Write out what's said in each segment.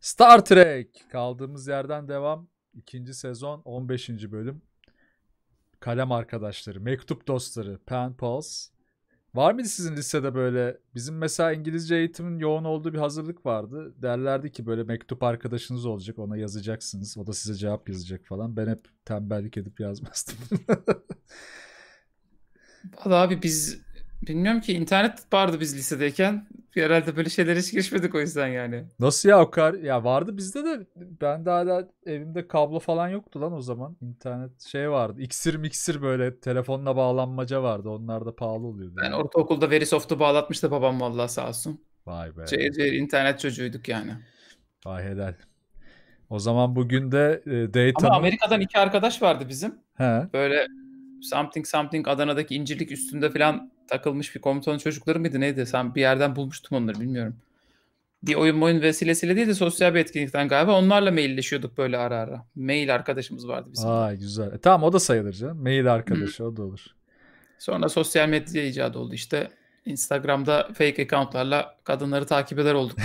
Star Trek kaldığımız yerden devam. İkinci sezon 15. bölüm. Kalem arkadaşları, mektup dostları, pen pals. Var mıydı sizin lisede böyle bizim mesela İngilizce eğitimin yoğun olduğu bir hazırlık vardı. Derlerdi ki böyle mektup arkadaşınız olacak ona yazacaksınız. O da size cevap yazacak falan. Ben hep tembellik edip yazmazdım. Valla abi biz Bilmiyorum ki internet vardı biz lisedeyken. Herhalde böyle şeyler hiç girişmedik o yüzden yani. Nasıl ya o kadar? Ya vardı bizde de. Ben daha da evimde kablo falan yoktu lan o zaman. İnternet şey vardı. İksir miksir böyle telefonla bağlanmaca vardı. Onlar da pahalı oluyordu. Ben ortaokulda Verisoft'u bağlatmıştı babam vallahi sağ olsun. Vay be. Şey, şey, internet çocuğuyduk yani. Vay helal. O zaman bugün de e, Dayton... Ama Amerika'dan iki arkadaş vardı bizim. He. Böyle something something Adana'daki incirlik üstünde falan takılmış bir komutanın çocukları mıydı neydi? Sen bir yerden bulmuştum onları bilmiyorum. Bir oyun oyun vesilesiyle değil de sosyal bir etkinlikten galiba onlarla mailleşiyorduk böyle ara ara. Mail arkadaşımız vardı bizim. Aa güzel. E, tamam o da sayılır canım. Mail arkadaşı o da olur. Sonra sosyal medya icadı oldu işte. Instagram'da fake accountlarla kadınları takip eder olduk.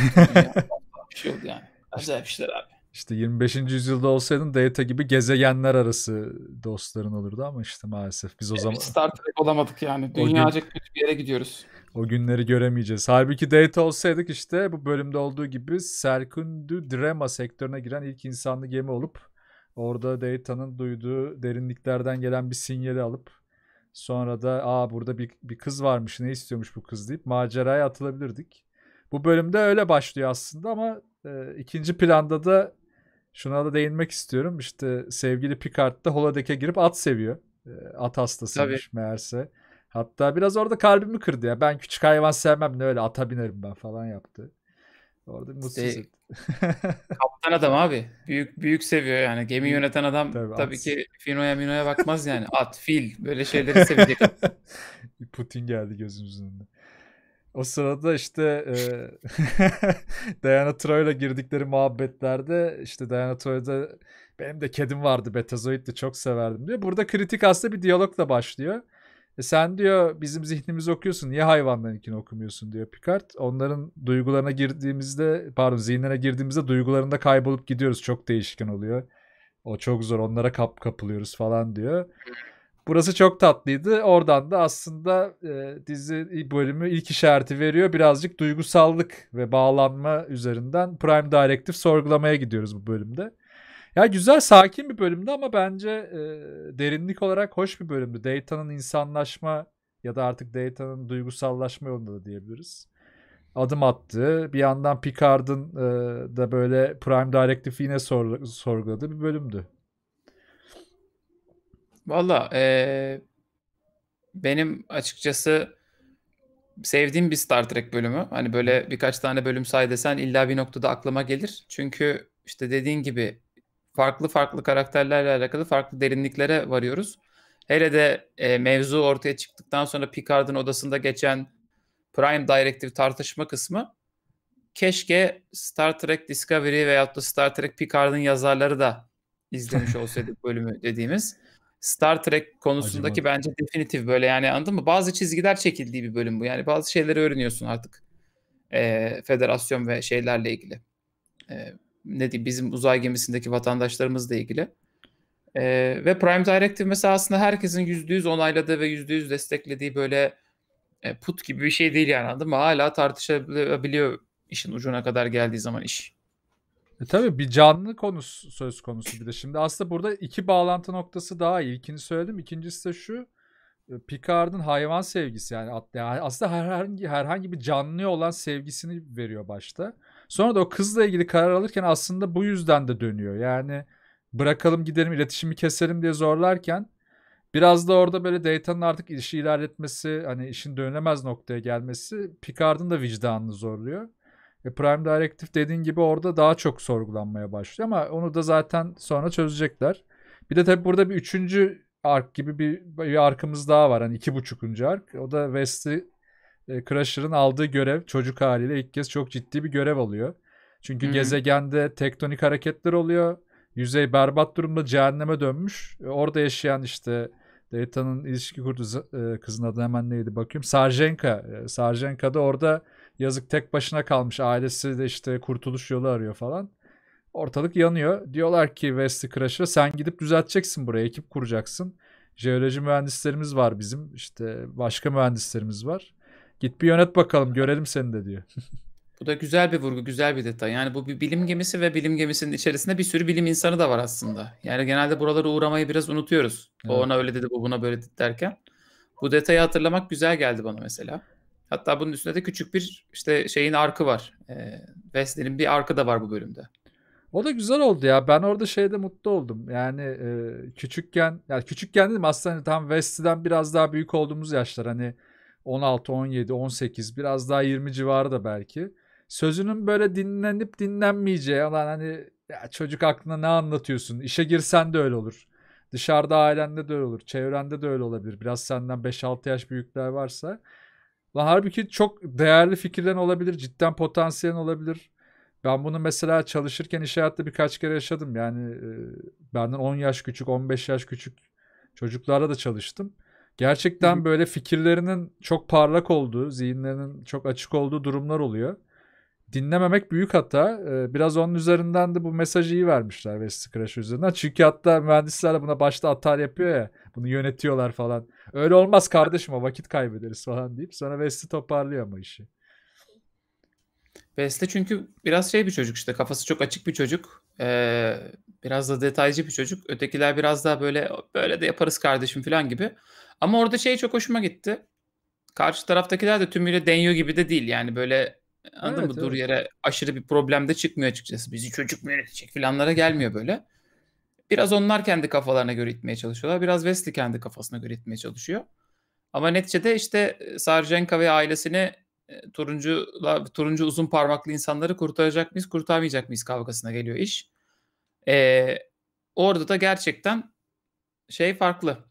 bir şey oldu yani. Acayip işler abi. İşte 25. yüzyılda olsaydın Data gibi gezegenler arası dostların olurdu ama işte maalesef biz o e, zaman... Biz Star Trek olamadık yani. Dünyacık gün... bir yere gidiyoruz. O günleri göremeyeceğiz. Halbuki Data olsaydık işte bu bölümde olduğu gibi Serkundü Drema sektörüne giren ilk insanlı gemi olup orada Data'nın duyduğu derinliklerden gelen bir sinyali alıp sonra da aa burada bir, bir kız varmış ne istiyormuş bu kız deyip maceraya atılabilirdik. Bu bölümde öyle başlıyor aslında ama e, ikinci planda da Şuna da değinmek istiyorum. İşte sevgili Picard da Holodeck'e girip at seviyor. Ee, at hastasıymış Tabii. meğerse. Hatta biraz orada kalbimi kırdı ya. Ben küçük hayvan sevmem ne öyle ata binerim ben falan yaptı. Orada mutsuz işte, Kaptan adam abi. Büyük büyük seviyor yani. Gemi yöneten adam tabii, tabii ki Fino'ya Mino'ya bakmaz yani. At, fil böyle şeyleri sevecek. Putin geldi gözümüzün önüne. O sırada işte e, Diana Troy'la girdikleri muhabbetlerde işte Diana Troy'da benim de kedim vardı de çok severdim diyor. Burada kritik aslında bir diyalogla başlıyor. E sen diyor bizim zihnimizi okuyorsun niye hayvanlarınkini okumuyorsun diyor Picard. Onların duygularına girdiğimizde pardon zihnine girdiğimizde duygularında kaybolup gidiyoruz. Çok değişken oluyor. O çok zor onlara kap kapılıyoruz falan diyor. Burası çok tatlıydı. Oradan da aslında e, dizi bölümü ilk işareti veriyor. Birazcık duygusallık ve bağlanma üzerinden Prime Directive sorgulamaya gidiyoruz bu bölümde. Ya güzel sakin bir bölümdü ama bence e, derinlik olarak hoş bir bölümdü. Data'nın insanlaşma ya da artık Data'nın duygusallaşma yolunda da diyebiliriz. Adım attığı bir yandan Picard'ın e, da böyle Prime Directive yine sor, sorguladığı bir bölümdü. Valla ee, benim açıkçası sevdiğim bir Star Trek bölümü. Hani böyle birkaç tane bölüm say desen illa bir noktada aklıma gelir. Çünkü işte dediğin gibi farklı farklı karakterlerle alakalı farklı derinliklere varıyoruz. Hele de e, mevzu ortaya çıktıktan sonra Picard'ın odasında geçen Prime Directive tartışma kısmı keşke Star Trek Discovery veyahut da Star Trek Picard'ın yazarları da izlemiş olsaydık bölümü dediğimiz. Star Trek konusundaki Acaba. bence definitif böyle yani anladın mı? Bazı çizgiler çekildiği bir bölüm bu. Yani bazı şeyleri öğreniyorsun artık. E, federasyon ve şeylerle ilgili. E, ne diyeyim bizim uzay gemisindeki vatandaşlarımızla ilgili. E, ve Prime Directive mesela aslında herkesin %100 onayladığı ve %100 desteklediği böyle e, put gibi bir şey değil yani anladın mı? Hala tartışabiliyor işin ucuna kadar geldiği zaman iş. E tabii bir canlı konusu söz konusu bir de. Şimdi aslında burada iki bağlantı noktası daha iyi. İlkini söyledim. İkincisi de şu. E, Picard'ın hayvan sevgisi yani, aslında herhangi herhangi bir canlıya olan sevgisini veriyor başta. Sonra da o kızla ilgili karar alırken aslında bu yüzden de dönüyor. Yani bırakalım gidelim iletişimi keselim diye zorlarken biraz da orada böyle Data'nın artık işi ilerletmesi hani işin dönemez noktaya gelmesi Picard'ın da vicdanını zorluyor. E Prime Directive dediğin gibi orada daha çok sorgulanmaya başlıyor ama onu da zaten sonra çözecekler. Bir de tabi burada bir üçüncü ark gibi bir, bir arkımız daha var. Hani iki buçukuncu ark. O da West'i e, Crusher'ın aldığı görev çocuk haliyle ilk kez çok ciddi bir görev alıyor. Çünkü hmm. gezegende tektonik hareketler oluyor. Yüzey berbat durumda cehenneme dönmüş. E, orada yaşayan işte Data'nın ilişki kurduğu e, kızın adı hemen neydi bakayım. Sarjenka. E, Sarjenka da orada Yazık tek başına kalmış. Ailesi de işte kurtuluş yolu arıyor falan. Ortalık yanıyor. Diyorlar ki Wesley Crusher'a sen gidip düzelteceksin buraya. Ekip kuracaksın. Jeoloji mühendislerimiz var bizim. işte başka mühendislerimiz var. Git bir yönet bakalım görelim seni de diyor. Bu da güzel bir vurgu, güzel bir detay. Yani bu bir bilim gemisi ve bilim gemisinin içerisinde bir sürü bilim insanı da var aslında. Yani genelde buraları uğramayı biraz unutuyoruz. Evet. ona öyle dedi, bu buna böyle dedi derken. Bu detayı hatırlamak güzel geldi bana mesela. Hatta bunun üstünde de küçük bir işte şeyin arkı var. E, Wesley'nin bir arkı da var bu bölümde. O da güzel oldu ya. Ben orada şeyde mutlu oldum. Yani e, küçükken, yani küçükken dedim aslında hani tam Wesley'den biraz daha büyük olduğumuz yaşlar hani 16, 17, 18 biraz daha 20 civarı da belki. Sözünün böyle dinlenip dinlenmeyeceği olan hani ya çocuk aklına ne anlatıyorsun? İşe girsen de öyle olur. Dışarıda ailende de öyle olur. Çevrende de öyle olabilir. Biraz senden 5-6 yaş büyükler varsa. La halbuki çok değerli fikirler olabilir, cidden potansiyel olabilir. Ben bunu mesela çalışırken iş hayatta birkaç kere yaşadım. Yani e, benden 10 yaş küçük, 15 yaş küçük çocuklara da çalıştım. Gerçekten böyle fikirlerinin çok parlak olduğu, zihinlerinin çok açık olduğu durumlar oluyor dinlememek büyük hata. Ee, biraz onun üzerinden de bu mesajı iyi vermişler Wesley Crash üzerinden. Çünkü hatta mühendisler de buna başta atar yapıyor ya. Bunu yönetiyorlar falan. Öyle olmaz kardeşim o vakit kaybederiz falan deyip sonra Wesley toparlıyor ama işi. Wesley çünkü biraz şey bir çocuk işte kafası çok açık bir çocuk. Ee, biraz da detaycı bir çocuk. Ötekiler biraz daha böyle böyle de yaparız kardeşim falan gibi. Ama orada şey çok hoşuma gitti. Karşı taraftakiler de tümüyle deniyor gibi de değil. Yani böyle Anladın evet, mı? Evet. Dur yere aşırı bir problemde çıkmıyor açıkçası. Bizi çocuk mu yönetecek filanlara gelmiyor böyle. Biraz onlar kendi kafalarına göre itmeye çalışıyorlar. Biraz Wesley kendi kafasına göre itmeye çalışıyor. Ama neticede işte e, Sarjenka ve ailesini e, turuncu turuncu uzun parmaklı insanları kurtaracak mıyız, kurtarmayacak mıyız kavgasına geliyor iş. Ee, orada da gerçekten şey farklı.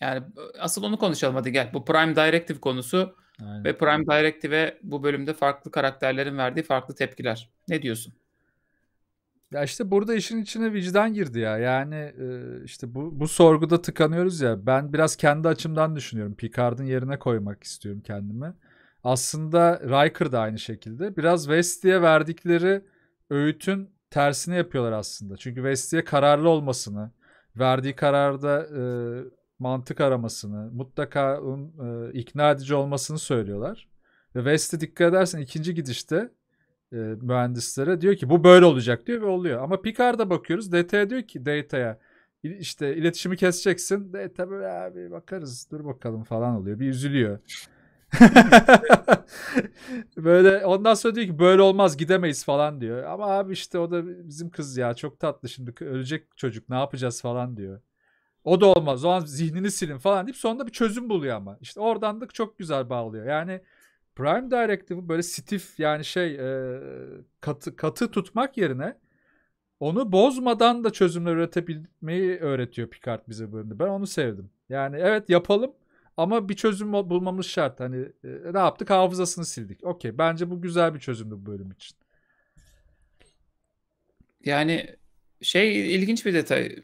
Yani e, asıl onu konuşalım hadi gel. Bu Prime Directive konusu Aynen. Ve Prime Directive'e bu bölümde farklı karakterlerin verdiği farklı tepkiler. Ne diyorsun? Ya işte burada işin içine vicdan girdi ya. Yani e, işte bu, bu sorguda tıkanıyoruz ya. Ben biraz kendi açımdan düşünüyorum. Picard'ın yerine koymak istiyorum kendimi. Aslında Riker da aynı şekilde. Biraz Westley'e verdikleri öğütün tersini yapıyorlar aslında. Çünkü Westley'e kararlı olmasını, verdiği kararda e, mantık aramasını, mutlaka onun, e, ikna edici olmasını söylüyorlar. Ve West'e dikkat edersen ikinci gidişte e, mühendislere diyor ki bu böyle olacak diyor ve oluyor. Ama Picard'a bakıyoruz. DT'ye diyor ki DT'ye işte iletişimi keseceksin. Data böyle abi bakarız dur bakalım falan oluyor. Bir üzülüyor. böyle ondan sonra diyor ki böyle olmaz gidemeyiz falan diyor. Ama abi işte o da bizim kız ya çok tatlı şimdi ölecek çocuk ne yapacağız falan diyor. O da olmaz. O an zihnini silin falan deyip sonunda bir çözüm buluyor ama. İşte oradan da çok güzel bağlıyor. Yani Prime Directive'ı böyle stif yani şey e, katı, katı tutmak yerine onu bozmadan da çözümler üretebilmeyi öğretiyor Picard bize bölümde. Ben onu sevdim. Yani evet yapalım ama bir çözüm bulmamız şart. Hani e, ne yaptık? Hafızasını sildik. Okey. Bence bu güzel bir çözümdü bu bölüm için. Yani şey ilginç bir detay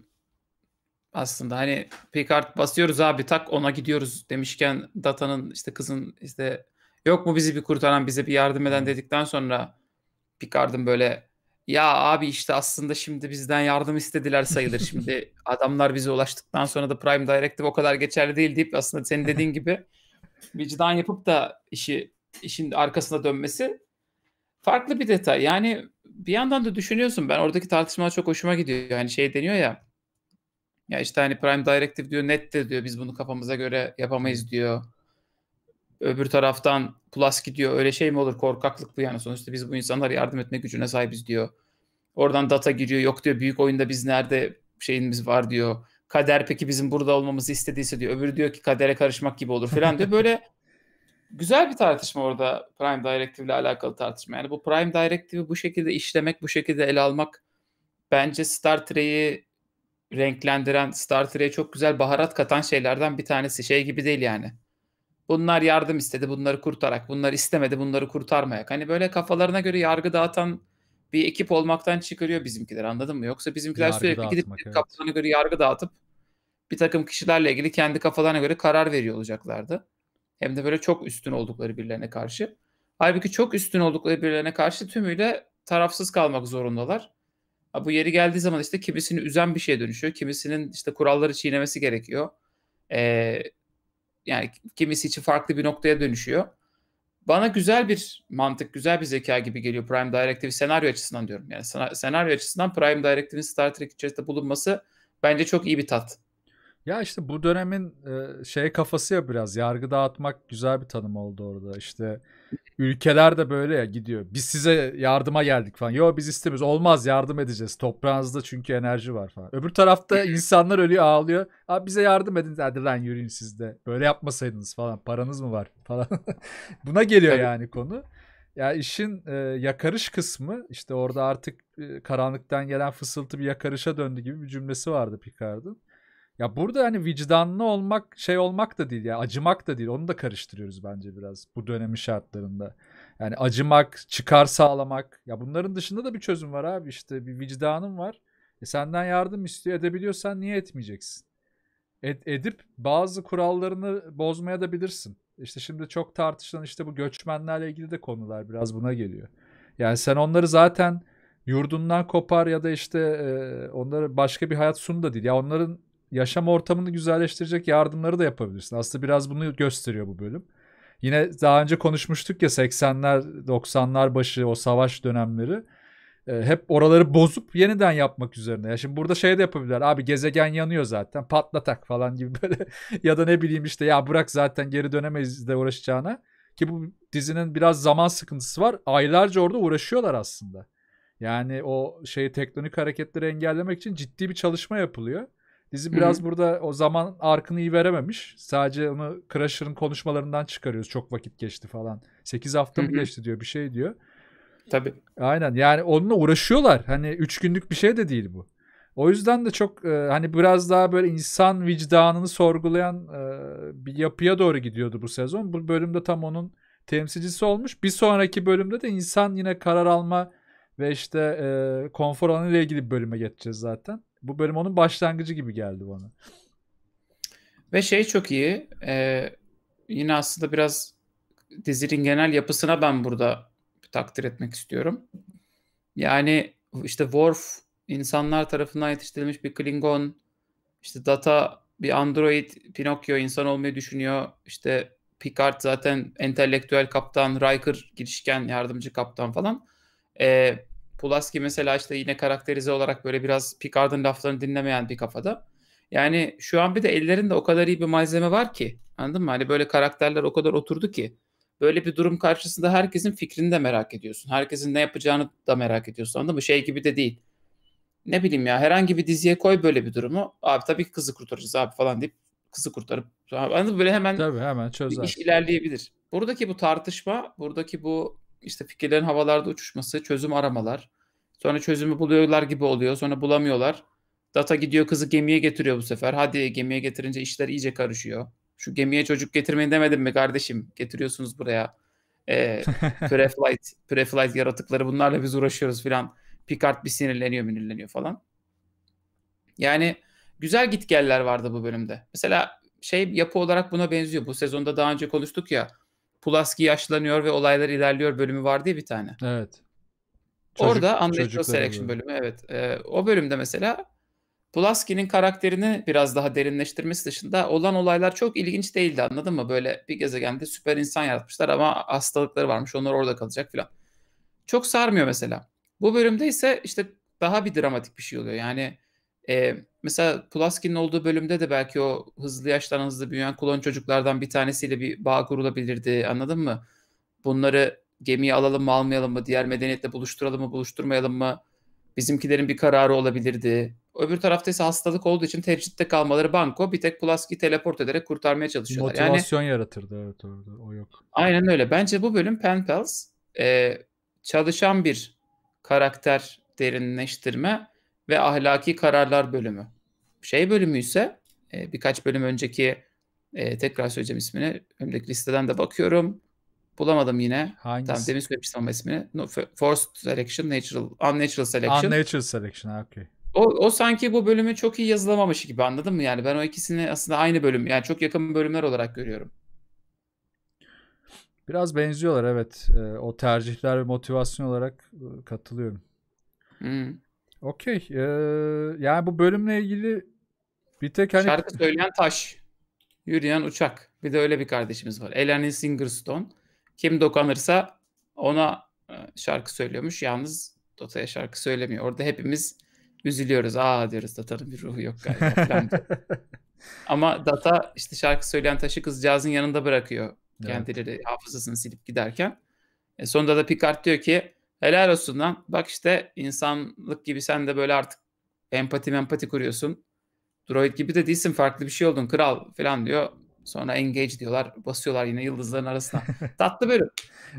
aslında hani Picard basıyoruz abi tak ona gidiyoruz demişken Data'nın işte kızın işte yok mu bizi bir kurtaran bize bir yardım eden dedikten sonra Picard'ın böyle ya abi işte aslında şimdi bizden yardım istediler sayılır. Şimdi adamlar bize ulaştıktan sonra da Prime Directive o kadar geçerli değil deyip aslında senin dediğin gibi vicdan yapıp da işi işin arkasına dönmesi farklı bir detay. Yani bir yandan da düşünüyorsun ben oradaki tartışmalar çok hoşuma gidiyor. Yani şey deniyor ya ya işte hani Prime Directive diyor net de diyor biz bunu kafamıza göre yapamayız diyor. Öbür taraftan Plus gidiyor öyle şey mi olur korkaklık bu yani sonuçta biz bu insanlara yardım etme gücüne sahibiz diyor. Oradan data giriyor yok diyor büyük oyunda biz nerede şeyimiz var diyor. Kader peki bizim burada olmamızı istediyse diyor. Öbürü diyor ki kadere karışmak gibi olur falan diyor. Böyle güzel bir tartışma orada Prime Directive ile alakalı tartışma. Yani bu Prime Directive'i bu şekilde işlemek, bu şekilde ele almak bence Star Trek'i renklendiren, starter'e çok güzel baharat katan şeylerden bir tanesi. Şey gibi değil yani. Bunlar yardım istedi, bunları kurtarak. Bunlar istemedi, bunları kurtarmayak. Hani böyle kafalarına göre yargı dağıtan bir ekip olmaktan çıkarıyor bizimkiler anladın mı? Yoksa bizimkiler yargı sürekli gidip evet. kafalarına göre yargı dağıtıp bir takım kişilerle ilgili kendi kafalarına göre karar veriyor olacaklardı. Hem de böyle çok üstün oldukları birilerine karşı. Halbuki çok üstün oldukları birilerine karşı tümüyle tarafsız kalmak zorundalar. Ha, bu yeri geldiği zaman işte kimisini üzen bir şeye dönüşüyor. Kimisinin işte kuralları çiğnemesi gerekiyor. Ee, yani kimisi için farklı bir noktaya dönüşüyor. Bana güzel bir mantık, güzel bir zeka gibi geliyor Prime Directive senaryo açısından diyorum. Yani senaryo açısından Prime Directive'in Star Trek içerisinde bulunması bence çok iyi bir tat. Ya işte bu dönemin e, şey kafası ya biraz yargı dağıtmak güzel bir tanım oldu orada. İşte ülkeler de böyle ya gidiyor. Biz size yardıma geldik falan. Yo biz istemiyoruz. Olmaz yardım edeceğiz. Toprağınızda çünkü enerji var falan. Öbür tarafta insanlar ölüyor ağlıyor. Abi bize yardım edin. Hadi lan yürüyün siz de. Böyle yapmasaydınız falan. Paranız mı var falan. Buna geliyor Tabii. yani konu. Ya işin e, yakarış kısmı işte orada artık e, karanlıktan gelen fısıltı bir yakarışa döndü gibi bir cümlesi vardı Picard'ın. Ya burada hani vicdanlı olmak şey olmak da değil ya acımak da değil onu da karıştırıyoruz bence biraz bu dönemin şartlarında. Yani acımak, çıkar sağlamak ya bunların dışında da bir çözüm var abi işte bir vicdanın var. E senden yardım istiyor edebiliyorsan niye etmeyeceksin? Ed, edip bazı kurallarını bozmaya da bilirsin. İşte şimdi çok tartışılan işte bu göçmenlerle ilgili de konular biraz buna geliyor. Yani sen onları zaten yurdundan kopar ya da işte e, onlara başka bir hayat sun da değil. Ya onların yaşam ortamını güzelleştirecek yardımları da yapabilirsin. Aslında biraz bunu gösteriyor bu bölüm. Yine daha önce konuşmuştuk ya 80'ler 90'lar başı o savaş dönemleri e, hep oraları bozup yeniden yapmak üzerine. Ya şimdi burada şey de yapabilirler. Abi gezegen yanıyor zaten. Patlatak falan gibi böyle ya da ne bileyim işte ya bırak zaten geri dönemeyiz de uğraşacağına. Ki bu dizinin biraz zaman sıkıntısı var. Aylarca orada uğraşıyorlar aslında. Yani o şey tektonik hareketleri engellemek için ciddi bir çalışma yapılıyor. Dizi biraz Hı-hı. burada o zaman arkını iyi verememiş. Sadece onu Crusher'ın konuşmalarından çıkarıyoruz. Çok vakit geçti falan. 8 hafta Hı-hı. mı geçti diyor bir şey diyor. Tabii. Aynen yani onunla uğraşıyorlar. Hani 3 günlük bir şey de değil bu. O yüzden de çok e, hani biraz daha böyle insan vicdanını sorgulayan e, bir yapıya doğru gidiyordu bu sezon. Bu bölümde tam onun temsilcisi olmuş. Bir sonraki bölümde de insan yine karar alma ve işte e, konfor alanı ile ilgili bir bölüme geçeceğiz zaten. Bu bölüm onun başlangıcı gibi geldi bana. Ve şey çok iyi. E, yine aslında biraz dizinin genel yapısına ben burada takdir etmek istiyorum. Yani işte Worf insanlar tarafından yetiştirilmiş bir Klingon, işte Data bir android, Pinokyo insan olmayı düşünüyor. İşte Picard zaten entelektüel kaptan, Riker girişken yardımcı kaptan falan. Ee, Pulaski mesela işte yine karakterize olarak böyle biraz Picard'ın laflarını dinlemeyen bir kafada. Yani şu an bir de ellerinde o kadar iyi bir malzeme var ki. Anladın mı? Hani böyle karakterler o kadar oturdu ki. Böyle bir durum karşısında herkesin fikrini de merak ediyorsun. Herkesin ne yapacağını da merak ediyorsun. Anladın mı? Şey gibi de değil. Ne bileyim ya herhangi bir diziye koy böyle bir durumu. Abi tabii ki kızı kurtaracağız abi falan deyip kızı kurtarıp anladın mı? böyle hemen, tabii, hemen çözer. iş ilerleyebilir. Buradaki bu tartışma, buradaki bu işte fikirlerin havalarda uçuşması, çözüm aramalar. Sonra çözümü buluyorlar gibi oluyor. Sonra bulamıyorlar. Data gidiyor kızı gemiye getiriyor bu sefer. Hadi gemiye getirince işler iyice karışıyor. Şu gemiye çocuk getirmeyin demedim mi kardeşim? Getiriyorsunuz buraya. Ee, preflight, preflight yaratıkları bunlarla biz uğraşıyoruz filan. Picard bir sinirleniyor minirleniyor falan. Yani güzel gitgeller vardı bu bölümde. Mesela şey yapı olarak buna benziyor. Bu sezonda daha önce konuştuk ya Pulaski yaşlanıyor ve olaylar ilerliyor bölümü vardı ya bir tane. Evet. Çocuk, Orada Unnatural Selection bölümü evet. E, o bölümde mesela Pulaski'nin karakterini biraz daha derinleştirmesi dışında olan olaylar çok ilginç değildi anladın mı? Böyle bir gezegende süper insan yaratmışlar ama hastalıkları varmış onlar orada kalacak filan. Çok sarmıyor mesela. Bu bölümde ise işte daha bir dramatik bir şey oluyor. Yani e, Mesela Pulaski'nin olduğu bölümde de belki o hızlı yaştan hızlı büyüyen klon çocuklardan bir tanesiyle bir bağ kurulabilirdi anladın mı? Bunları gemiye alalım mı almayalım mı? Diğer medeniyetle buluşturalım mı buluşturmayalım mı? Bizimkilerin bir kararı olabilirdi. Öbür tarafta ise hastalık olduğu için tecritte kalmaları banko. Bir tek Pulaski teleport ederek kurtarmaya çalışıyorlar. Motivasyon yani, yaratırdı evet orada o yok. Aynen öyle. Bence bu bölüm Pen Pals e, çalışan bir karakter derinleştirme ve ahlaki kararlar bölümü. Şey bölümü ise e, birkaç bölüm önceki e, tekrar söyleyeceğim ismini. Önümdeki listeden de bakıyorum. Bulamadım yine. Hangisi? Tam demin söylemiştim ama ismini. No, forced Selection, Natural, Unnatural Selection. Unnatural Selection, okay. O, o sanki bu bölümü çok iyi yazılamamış gibi anladın mı? Yani ben o ikisini aslında aynı bölüm yani çok yakın bölümler olarak görüyorum. Biraz benziyorlar evet. E, o tercihler ve motivasyon olarak e, katılıyorum. Hmm. Okey. E, yani bu bölümle ilgili bir tek hani... Şarkı söyleyen taş, yürüyen uçak. Bir de öyle bir kardeşimiz var. Eleni Singerstone. Kim dokanırsa ona e, şarkı söylüyormuş. Yalnız Dota'ya şarkı söylemiyor. Orada hepimiz üzülüyoruz. Aa diyoruz Dota'nın bir ruhu yok galiba. Ama Dota işte şarkı söyleyen taşı kızcağızın yanında bırakıyor. Kendileri hafızasını silip giderken. E sonunda da Picard diyor ki helal olsun lan. Bak işte insanlık gibi sen de böyle artık empati empati kuruyorsun. Droid gibi de değilsin farklı bir şey oldun kral falan diyor. Sonra engage diyorlar. Basıyorlar yine yıldızların arasına. tatlı bölüm.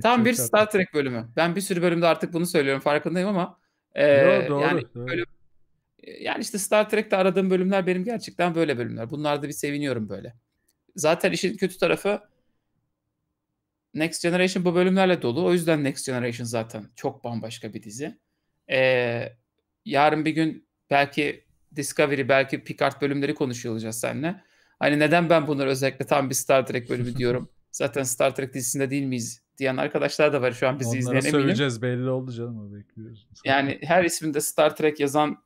Tam bir tatlı. Star Trek bölümü. Ben bir sürü bölümde artık bunu söylüyorum farkındayım ama e, Yo, doğru, yani doğru. bölüm e, yani işte Star Trek'te aradığım bölümler benim gerçekten böyle bölümler. Bunlarda bir seviniyorum böyle. Zaten işin kötü tarafı Next Generation bu bölümlerle dolu. O yüzden Next Generation zaten çok bambaşka bir dizi. Ee, yarın bir gün belki Discovery belki Picard bölümleri konuşuyor olacağız seninle. Hani neden ben bunları özellikle tam bir Star Trek bölümü diyorum. Zaten Star Trek dizisinde değil miyiz diyen arkadaşlar da var şu an bizi Onlara izleyen eminim. söyleyeceğiz belli oldu canım bekliyoruz. Yani her isminde Star Trek yazan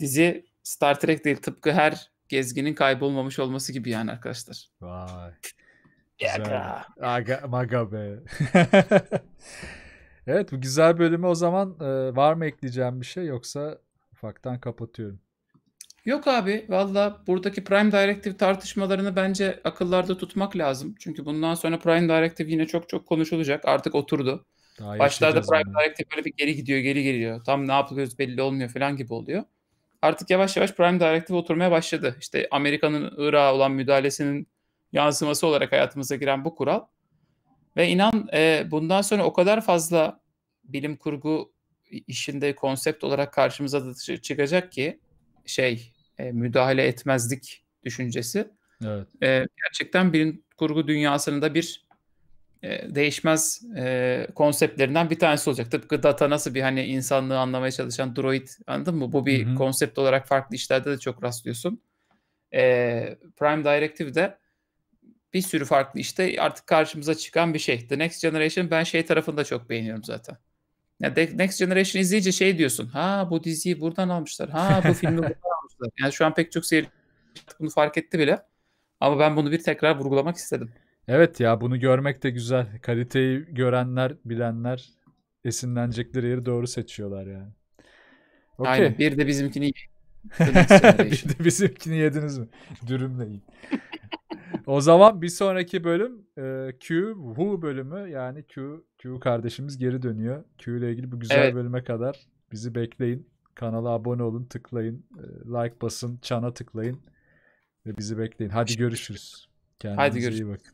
dizi Star Trek değil tıpkı her gezginin kaybolmamış olması gibi yani arkadaşlar. Vay. Yaga. Aga, maga be. evet bu güzel bölümü o zaman e, var mı ekleyeceğim bir şey yoksa ufaktan kapatıyorum. Yok abi valla buradaki Prime Directive tartışmalarını bence akıllarda tutmak lazım. Çünkü bundan sonra Prime Directive yine çok çok konuşulacak. Artık oturdu. Daha Başlarda Prime yani. Directive böyle bir geri gidiyor geri geliyor. Tam ne yapıyoruz belli olmuyor falan gibi oluyor. Artık yavaş yavaş Prime Directive oturmaya başladı. İşte Amerika'nın Irak'a olan müdahalesinin yansıması olarak hayatımıza giren bu kural. Ve inan e, bundan sonra o kadar fazla bilim kurgu işinde konsept olarak karşımıza da çıkacak ki şey e, müdahale etmezlik düşüncesi. Evet. E, gerçekten bilim kurgu dünyasında bir e, değişmez e, konseptlerinden bir tanesi olacak. Tıpkı Data nasıl bir hani insanlığı anlamaya çalışan droid anladın mı? Bu bir Hı-hı. konsept olarak farklı işlerde de çok rastlıyorsun. E, Prime de bir sürü farklı işte artık karşımıza çıkan bir şey. The Next Generation ben şey tarafında çok beğeniyorum zaten. Ya The Next Generation izleyince şey diyorsun. Ha bu diziyi buradan almışlar. Ha bu filmi buradan yapmışlar. Yani şu an pek çok seyirci bunu fark etti bile. Ama ben bunu bir tekrar vurgulamak istedim. Evet ya bunu görmek de güzel. Kaliteyi görenler, bilenler esinlenecekleri yeri doğru seçiyorlar yani. Okay. Aynen. Bir de bizimkini bir de bizimkini yediniz mi? Dürümle yiyin. o zaman bir sonraki bölüm e, Q Who bölümü yani Q Q kardeşimiz geri dönüyor. Q ile ilgili bu güzel evet. bölüme kadar bizi bekleyin. Kanala abone olun, tıklayın, e, like basın, çana tıklayın ve bizi bekleyin. Hadi görüşürüz. Kendinize Hadi görüşürüz. iyi bakın.